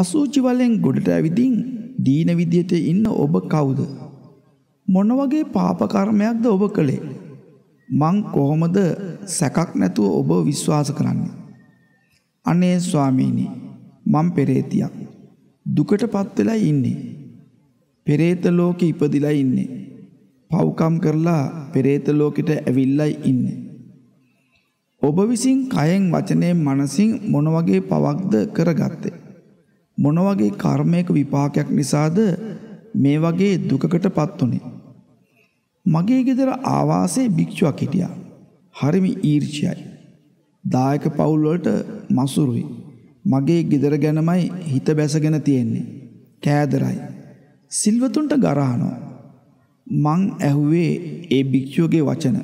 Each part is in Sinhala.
අසූචි වලෙන් ගොඩට ඇවිදින් දීන විදියට ඉන්න ඔබ කවුද? මොන වගේ පාප කර්මයක්ද ඔබ කළේ? මං කොහොමද සැකක් නැතුව ඔබ විශ්වාස කරන්නේ? අනේ ස්වාමීනි මං පෙරේතියක්. දුකටපත් වෙලා ඉන්නේ. පෙරේත ලෝකෙ ඉපදිලා ඉන්නේ. පව්කම් කරලා පෙරේත ලෝකෙට ඇවිල්ලා ඉන්නේ. ඔබ විසින් කයෙන් වචනයෙන් මනසින් මොන වගේ පවක්ද කරගත්තේ? මොන වගේ කර්මයක විපාකයක් නිසාද මේ වගේ දුකකට පත් උනේ මගේ ගෙදර ආවාසේ භික්ෂුවක් හිටියා හරිම ඊර්ෂ්‍යයි දායක පවුල් වලට මසුරුයි මගේ ගෙදර ගැනමයි හිත බැසගෙන තියෙන්නේ කෑදරයි සිල්වතුන්ට ගරහනවා මං ඇහුවේ ඒ භික්ෂුවගේ වචන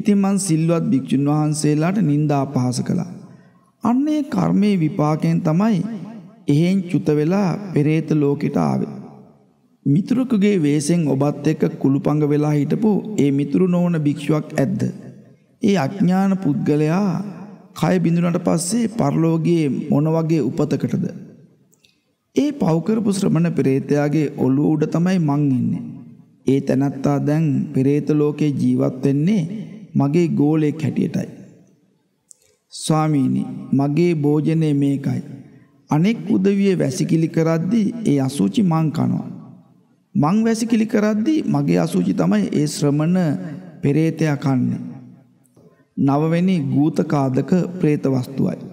ඉතින් මං සිල්වත් භික්ෂුන් වහන්සේලාට නිନ୍ଦා අපහාස කළා අන්නේ කර්මයේ විපාකයෙන් තමයි එහෙන් චුත වෙලා පෙරේත ලෝකෙට ආවේ. මිතුරෙකුගේ වෙස්යෙන් ඔබත් එක්ක කුළුපඟ වෙලා හිටපු ඒ මිතුරු නොවන භික්ෂුවක් ඇද්ද? ඒ අඥාන පුද්ගලයා කය බිඳුනට පස්සේ පරලෝකයේ මොන වගේ උපතකටද? ඒ පව් කරපු ශ්‍රමණ පෙරේතයාගේ ඔළුව උඩ තමයි මං ඉන්නේ. ඒ තැනත්තා දැන් පෙරේත ලෝකේ ජීවත් වෙන්නේ මගේ ගෝලයක් හැටියටයි. ස්වාමීනි මගේ භෝජනේ මේකයි. අනෙක් උදවිය වැසිකිලි කරද්දී ඒ අසූචි මං කනවා. මං වැසිකිලි කරද්දී මගේ අසූචි තමයි ඒ ශ්‍රමණ පෙරේතයා කන්නේ. නවවෙනි ගූතකාදක ප්‍රේත වස්තුවයි.